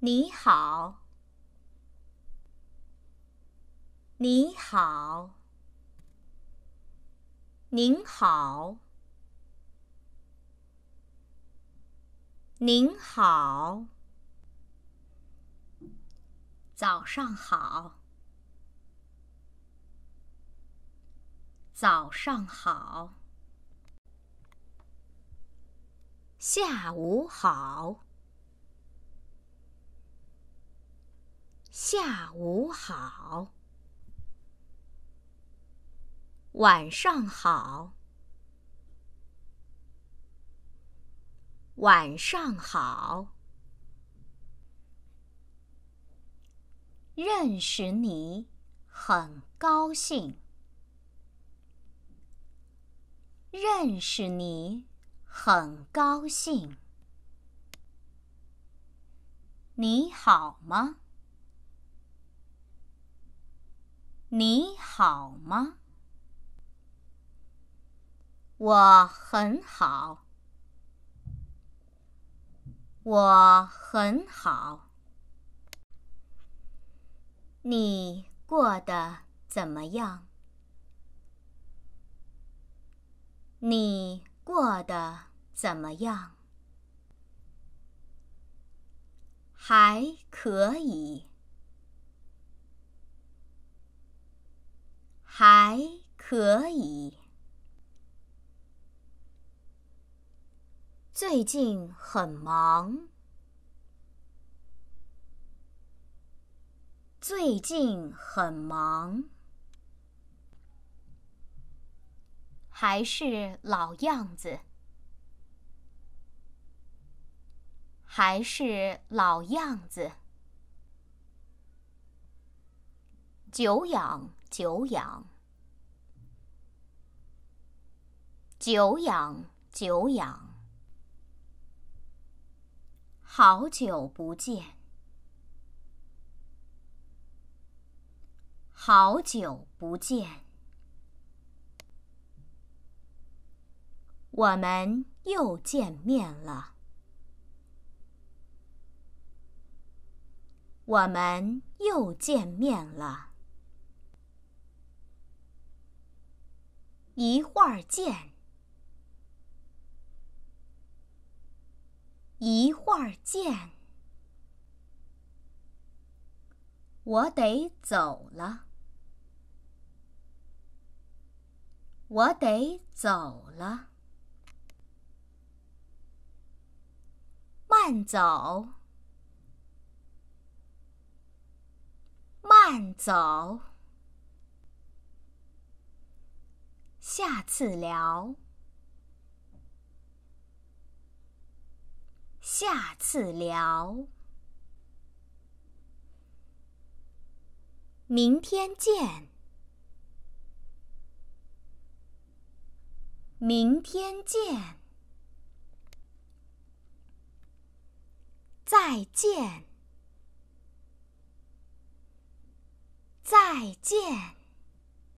你好，你好，您好，您好，早上好，早上好，下午好。下午好，晚上好，晚上好，认识你很高兴，认识你很高兴，你好吗？你好吗？我很好，我很好。你过得怎么样？你过得怎么样？还可以。可以。最近很忙。最近很忙。还是老样子。还是老样子。久仰，久仰。久仰，久仰，好久不见，好久不见，我们又见面了，我们又见面了，一会儿见。一会儿见，我得走了，我得走了，慢走，慢走，下次聊。下次聊，明天见，明天见，再见，再见。